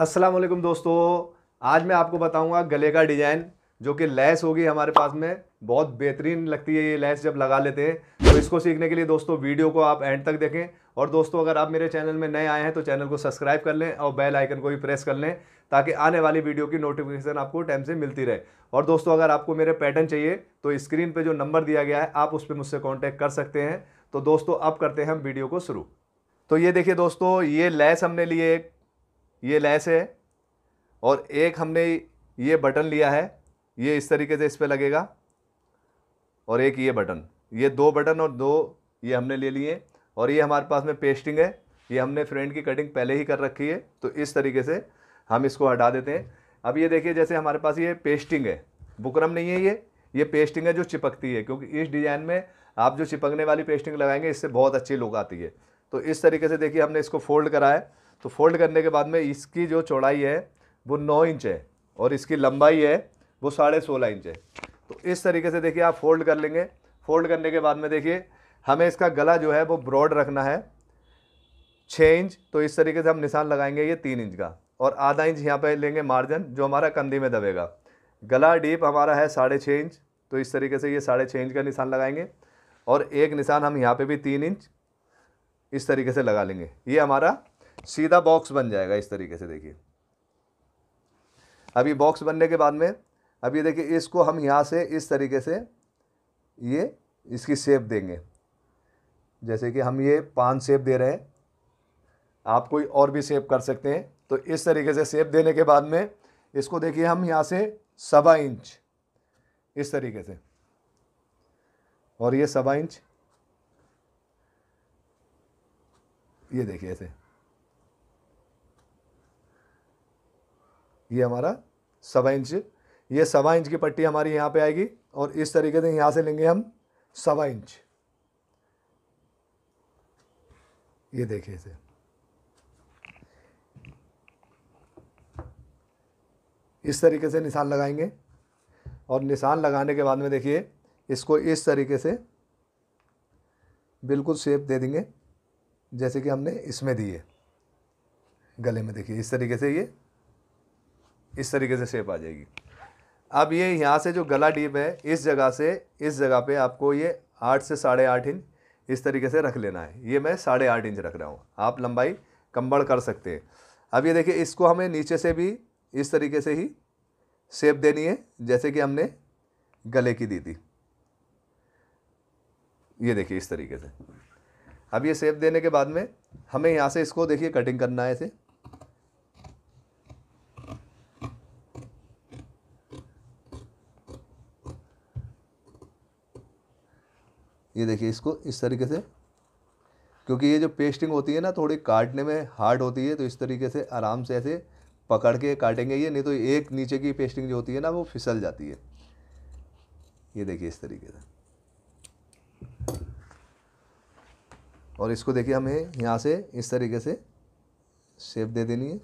अस्सलाम वालेकुम दोस्तों आज मैं आपको बताऊंगा गले का डिज़ाइन जो कि लैस होगी हमारे पास में बहुत बेहतरीन लगती है ये लैस जब लगा लेते हैं तो इसको सीखने के लिए दोस्तों वीडियो को आप एंड तक देखें और दोस्तों अगर आप मेरे चैनल में नए आए हैं तो चैनल को सब्सक्राइब कर लें और बेल आइकन को भी प्रेस कर लें ताकि आने वाली वीडियो की नोटिफिकेशन आपको टाइम से मिलती रहे और दोस्तों अगर आपको मेरे पैटर्न चाहिए तो स्क्रीन पर जो नंबर दिया गया है आप उस पर मुझसे कॉन्टैक्ट कर सकते हैं तो दोस्तों अब करते हैं हम वीडियो को शुरू तो ये देखिए दोस्तों ये लैस हमने लिए एक ये लैस है और एक हमने ये बटन लिया है ये इस तरीके से इस पर लगेगा और एक ये बटन ये दो बटन और दो ये हमने ले लिए और ये हमारे पास में पेस्टिंग है ये हमने फ्रेंड की कटिंग पहले ही कर रखी है तो इस तरीके से हम इसको हटा देते हैं अब ये देखिए जैसे हमारे पास ये पेस्टिंग है बुकरम नहीं है ये ये पेस्टिंग है जो चिपकती है क्योंकि इस डिज़ाइन में आप जो चिपकने वाली पेस्टिंग लगाएंगे इससे बहुत अच्छी लुक आती है तो इस तरीके से देखिए हमने इसको फोल्ड करा है तो फोल्ड करने के बाद में इसकी जो चौड़ाई है वो नौ इंच है और इसकी लंबाई है वो साढ़े सोलह इंच है तो इस तरीके से देखिए आप फोल्ड कर लेंगे फोल्ड करने के बाद में देखिए हमें इसका गला जो है वो ब्रॉड रखना है छः इंच तो इस तरीके से हम निशान लगाएंगे ये तीन इंच का और आधा इंच यहाँ पर लेंगे मार्जिन जो हमारा कंधे में दबेगा गला डीप हमारा है साढ़े छः इंच तो इस तरीके से ये साढ़े छः इंच का निशान लगाएंगे और एक निशान हम यहाँ पे भी तीन इंच इस तरीके से लगा लेंगे ये हमारा सीधा बॉक्स बन जाएगा इस तरीके से देखिए अभी बॉक्स बनने के बाद में अभी देखिए इसको हम यहाँ से इस तरीके से ये इसकी सेप देंगे जैसे कि हम ये पान सेप दे रहे हैं आप कोई और भी सेप कर सकते हैं तो इस तरीके से सेप देने के बाद में इसको देखिए हम यहाँ से सवा इंच इस तरीके से और ये सवा इंच ये देखिए ऐसे ये हमारा सवा इंच ये सवा इंच की पट्टी हमारी यहाँ पे आएगी और इस तरीके से यहाँ से लेंगे हम सवा इंच ये देखिए इसे इस तरीके से निशान लगाएंगे और निशान लगाने के बाद में देखिए इसको इस तरीके से बिल्कुल शेप दे देंगे जैसे कि हमने इसमें दी है गले में देखिए इस तरीके से ये इस तरीके से शेप आ जाएगी अब ये यहाँ से जो गला डीप है इस जगह से इस जगह पे आपको ये आठ से साढ़े आठ इंच इस तरीके से रख लेना है ये मैं साढ़े आठ इंच रख रहा हूँ आप लंबाई कंबड़ कर सकते हैं अब ये देखिए इसको हमें नीचे से भी इस तरीके से ही शेप देनी है जैसे कि हमने गले की दी थी ये देखिए इस तरीके से अब ये शेप देने के बाद में हमें यहाँ से इसको देखिए कटिंग करना है ऐसे ये देखिए इसको इस तरीके से क्योंकि ये जो पेस्टिंग होती है ना थोड़ी काटने में हार्ड होती है तो इस तरीके से आराम से ऐसे पकड़ के काटेंगे ये नहीं तो एक नीचे की पेस्टिंग जो होती है ना वो फिसल जाती है ये देखिए इस तरीके से और इसको देखिए हमें यहाँ से इस तरीके से शेप दे देनी है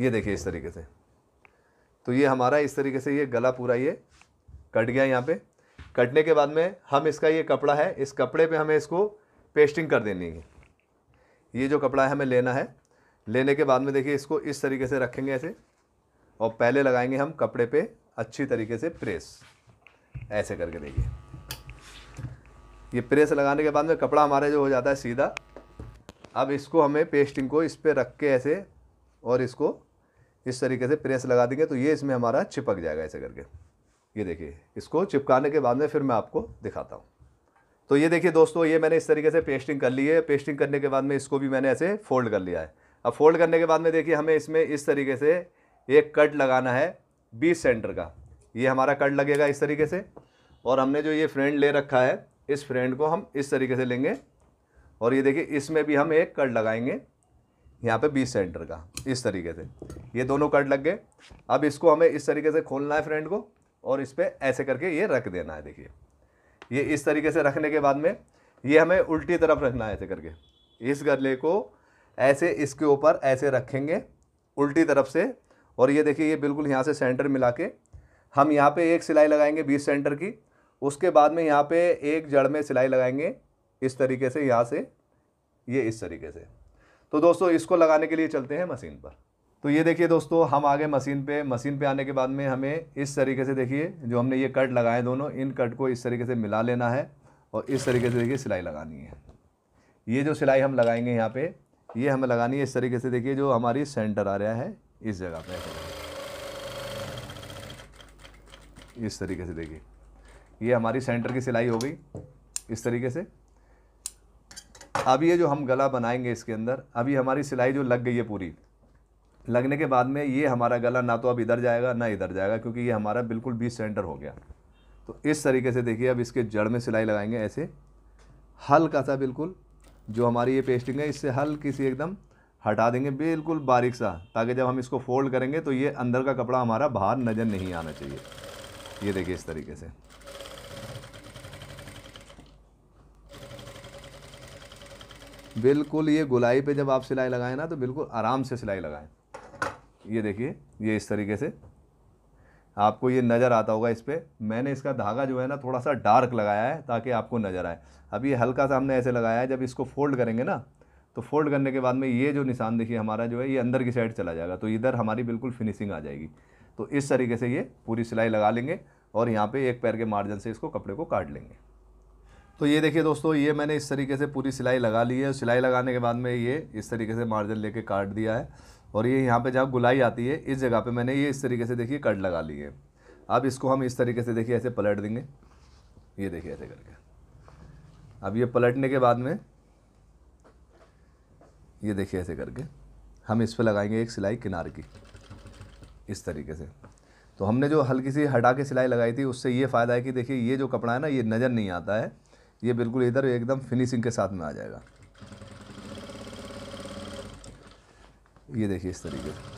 ये देखिए इस तरीके से तो ये हमारा इस तरीके से ये गला पूरा ये कट गया यहाँ पे कटने के बाद में हम इसका ये कपड़ा है इस कपड़े पे हमें इसको पेस्टिंग कर देनी है ये जो कपड़ा है हमें लेना है लेने के बाद में देखिए इसको इस तरीके से रखेंगे ऐसे और पहले लगाएंगे हम कपड़े पे अच्छी तरीके से प्रेस ऐसे करके देखिए ये प्रेस लगाने के बाद में कपड़ा हमारा जो हो जाता है सीधा अब इसको हमें पेस्टिंग को इस पर रख के ऐसे और इसको इस तरीके से प्रेस लगा देंगे तो ये इसमें हमारा चिपक जाएगा ऐसे करके ये देखिए इसको चिपकाने के बाद में फिर मैं आपको दिखाता हूँ तो ये देखिए दोस्तों ये मैंने इस तरीके से पेस्टिंग कर ली है पेस्टिंग करने के बाद में इसको भी मैंने ऐसे फोल्ड कर लिया है अब फोल्ड करने के बाद में देखिए हमें इसमें इस तरीके से एक कट लगाना है बीस सेंटर का ये हमारा कट लगेगा इस तरीके से और हमने जो ये फ्रेंड ले रखा है इस फ्रेंड को हम इस तरीके से लेंगे और ये देखिए इसमें भी हम एक कट लगाएंगे यहाँ पे बीस सेंटर का इस तरीके से ये दोनों कट लग गए अब इसको हमें इस तरीके से खोलना है फ्रेंड को और इस पर ऐसे करके ये रख देना है देखिए ये इस तरीके से रखने के बाद में ये हमें उल्टी तरफ रखना है ऐसे करके इस गले को ऐसे इसके ऊपर ऐसे रखेंगे उल्टी तरफ से और ये देखिए ये बिल्कुल यहाँ से सेंटर मिला के हम यहाँ पे एक सिलाई लगाएंगे बीस सेंटर की उसके बाद में यहाँ पे एक जड़ में सिलाई लगाएंगे इस तरीके से यहाँ से ये इस तरीके से तो दोस्तों इसको लगाने के लिए चलते हैं मशीन पर तो ये देखिए दोस्तों हम आ गए मशीन पे मशीन पे आने के बाद में हमें इस तरीके से देखिए जो हमने ये कट लगाए दोनों इन कट को इस तरीके से मिला लेना है और इस तरीके से देखिए सिलाई लगानी है ये जो सिलाई हम लगाएंगे यहाँ पे ये हमें लगानी है इस तरीके से देखिए जो हमारी सेंटर आ रहा है इस जगह पर इस तरीके से देखिए ये हमारी सेंटर की सिलाई हो गई इस तरीके से अब ये जो हम गला बनाएंगे इसके अंदर अभी हमारी सिलाई जो लग गई है पूरी लगने के बाद में ये हमारा गला ना तो अब इधर जाएगा ना इधर जाएगा क्योंकि ये हमारा बिल्कुल बीच सेंटर हो गया तो इस तरीके से देखिए अब इसके जड़ में सिलाई लगाएंगे ऐसे हल्का सा बिल्कुल जो हमारी ये पेस्टिंग है इससे हल्की सी एकदम हटा देंगे बिल्कुल बारीक सा ताकि जब हम इसको फोल्ड करेंगे तो ये अंदर का कपड़ा हमारा बाहर नज़र नहीं आना चाहिए ये देखिए इस तरीके से बिल्कुल ये गुलाई पे जब आप सिलाई लगाएं ना तो बिल्कुल आराम से सिलाई लगाएं ये देखिए ये इस तरीके से आपको ये नज़र आता होगा इस पर मैंने इसका धागा जो है ना थोड़ा सा डार्क लगाया है ताकि आपको नज़र आए अब ये हल्का सा हमने ऐसे लगाया है जब इसको फोल्ड करेंगे ना तो फोल्ड करने के बाद में ये जो निशान देखिए हमारा जो है ये अंदर की साइड चला जाएगा तो इधर हमारी बिल्कुल फिनिशिंग आ जाएगी तो इस तरीके से ये पूरी सिलाई लगा लेंगे और यहाँ पे एक पैर के मार्जिन से इसको कपड़े को काट लेंगे तो ये देखिए दोस्तों ये मैंने इस तरीके से पूरी सिलाई लगा ली है सिलाई लगाने के बाद में ये इस तरीके से मार्जिन लेके काट दिया है और ये यहाँ पे जहाँ गुलाई आती है इस जगह पे मैंने ये इस तरीके से देखिए कट लगा ली है अब इसको हम इस तरीके से देखिए ऐसे पलट देंगे ये देखिए ऐसे करके अब ये पलटने के बाद में ये देखिए ऐसे करके हम इस पर लगाएंगे एक सिलाई किनारे की इस तरीके से तो हमने जो हल्की सी हटा के सिलाई लगाई थी उससे ये फ़ायदा है कि देखिए ये जो कपड़ा है ना ये नज़र नहीं आता है ये बिल्कुल इधर एकदम फिनिशिंग के साथ में आ जाएगा ये देखिए इस तरीके से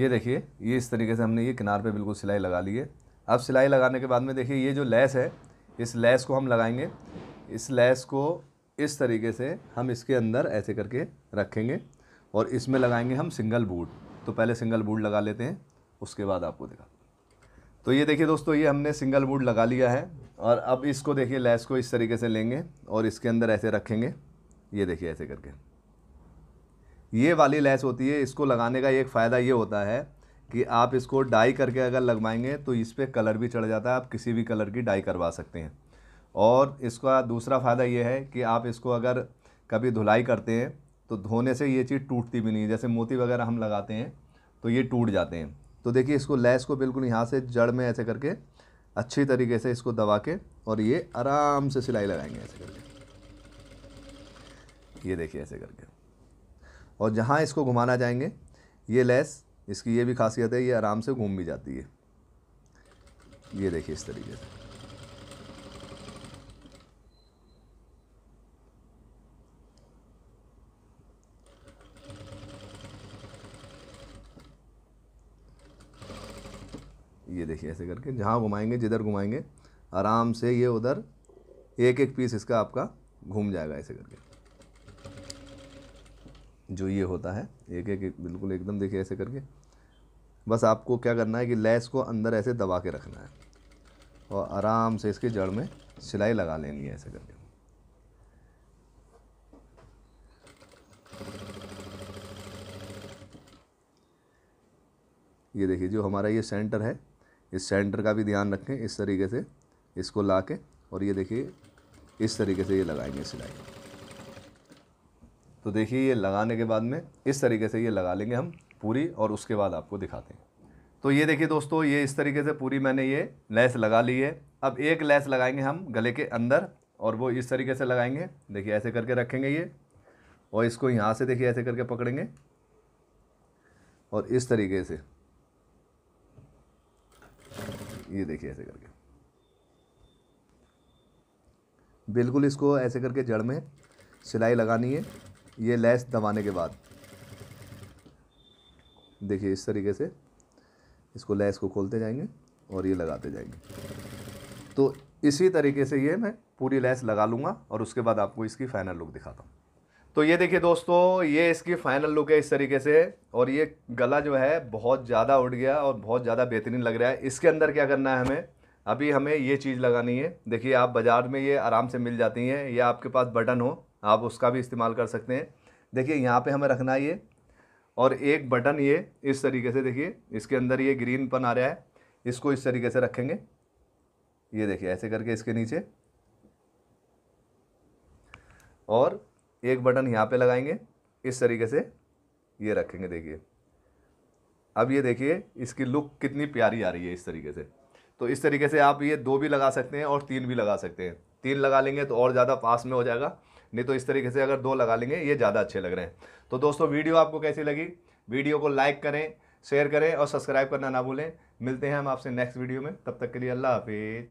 ये देखिए ये इस तरीके से हमने ये किनार पे बिल्कुल सिलाई लगा ली है अब सिलाई लगाने के बाद में देखिए ये जो लैस है इस लैस को हम लगाएंगे इस लैस को इस तरीके से हम इसके अंदर ऐसे करके रखेंगे और इसमें लगाएंगे हम सिंगल बूट तो पहले सिंगल बूट लगा लेते हैं उसके बाद आपको दिखा तो ये देखिए दोस्तों ये हमने सिंगल बूट लगा लिया है और अब इसको देखिए लैस को इस तरीके से लेंगे और इसके अंदर ऐसे रखेंगे ये देखिए ऐसे करके ये वाली लैस होती है इसको लगाने का एक फ़ायदा ये होता है कि आप इसको डाई करके अगर लगवाएंगे तो इस पर कलर भी चढ़ जाता है आप किसी भी कलर की डाई करवा सकते हैं और इसका दूसरा फ़ायदा ये है कि आप इसको अगर कभी धुलाई करते हैं तो धोने से ये चीज़ टूटती भी नहीं जैसे मोती वगैरह हम लगाते हैं तो ये टूट जाते हैं तो देखिए इसको लैस को बिल्कुल यहाँ से जड़ में ऐसे करके अच्छी तरीके से इसको दबा के और ये आराम से सिलाई लगाएंगे ऐसे करके ये देखिए ऐसे करके और जहाँ इसको घुमाना चाहेंगे ये लेस इसकी ये भी खासियत है ये आराम से घूम भी जाती है ये देखिए इस तरीके से ये देखिए ऐसे करके जहाँ घुमाएंगे जिधर घुमाएंगे आराम से ये उधर एक एक पीस इसका आपका घूम जाएगा ऐसे करके जो ये होता है एक एक, बिल्कुल एकदम देखिए ऐसे करके बस आपको क्या करना है कि लेस को अंदर ऐसे दबा के रखना है और आराम से इसके जड़ में सिलाई लगा लेनी है ऐसे करके ये देखिए जो हमारा ये सेंटर है इस सेंटर का भी ध्यान रखें इस तरीके से इसको ला के और ये देखिए इस तरीके से ये लगाएंगे सिलाई तो देखिए ये लगाने के बाद में इस तरीके से ये लगा लेंगे हम पूरी और उसके बाद आपको दिखाते हैं तो ये देखिए दोस्तों ये इस तरीके से पूरी मैंने ये लैस लगा ली है अब एक लैस लगाएंगे हम गले के अंदर और वो इस तरीके से लगाएंगे देखिए ऐसे करके रखेंगे ये और इसको यहाँ से देखिए ऐसे करके पकड़ेंगे और इस तरीके से ये देखिए ऐसे करके बिल्कुल इसको ऐसे करके जड़ में सिलाई लगानी है ये लैस दबाने के बाद देखिए इस तरीके से इसको लैस को खोलते जाएंगे और ये लगाते जाएंगे तो इसी तरीके से ये मैं पूरी लैस लगा लूँगा और उसके बाद आपको इसकी फाइनल लुक दिखाता हूँ तो ये देखिए दोस्तों ये इसकी फाइनल लुक है इस तरीके से और ये गला जो है बहुत ज़्यादा उड़ गया और बहुत ज़्यादा बेहतरीन लग रहा है इसके अंदर क्या करना है हमें अभी हमें ये चीज़ लगानी है देखिए आप बाज़ार में ये आराम से मिल जाती हैं या आपके पास बटन हो आप उसका भी इस्तेमाल कर सकते हैं देखिए यहाँ पे हमें रखना है ये और एक बटन ये इस तरीके से देखिए इसके अंदर ये ग्रीन पन आ रहा है इसको इस तरीके से रखेंगे ये देखिए ऐसे करके इसके नीचे और एक बटन यहाँ पे लगाएंगे इस तरीके से ये रखेंगे देखिए अब ये देखिए इसकी लुक कितनी प्यारी आ रही है इस तरीके से तो इस तरीके से आप ये दो भी लगा सकते हैं और तीन भी लगा सकते हैं तीन लगा लेंगे तो और ज़्यादा पास में हो जाएगा नहीं तो इस तरीके से अगर दो लगा लेंगे ये ज़्यादा अच्छे लग रहे हैं तो दोस्तों वीडियो आपको कैसी लगी वीडियो को लाइक करें शेयर करें और सब्सक्राइब करना ना भूलें मिलते हैं हम आपसे नेक्स्ट वीडियो में तब तक के लिए अल्लाह हाफिज़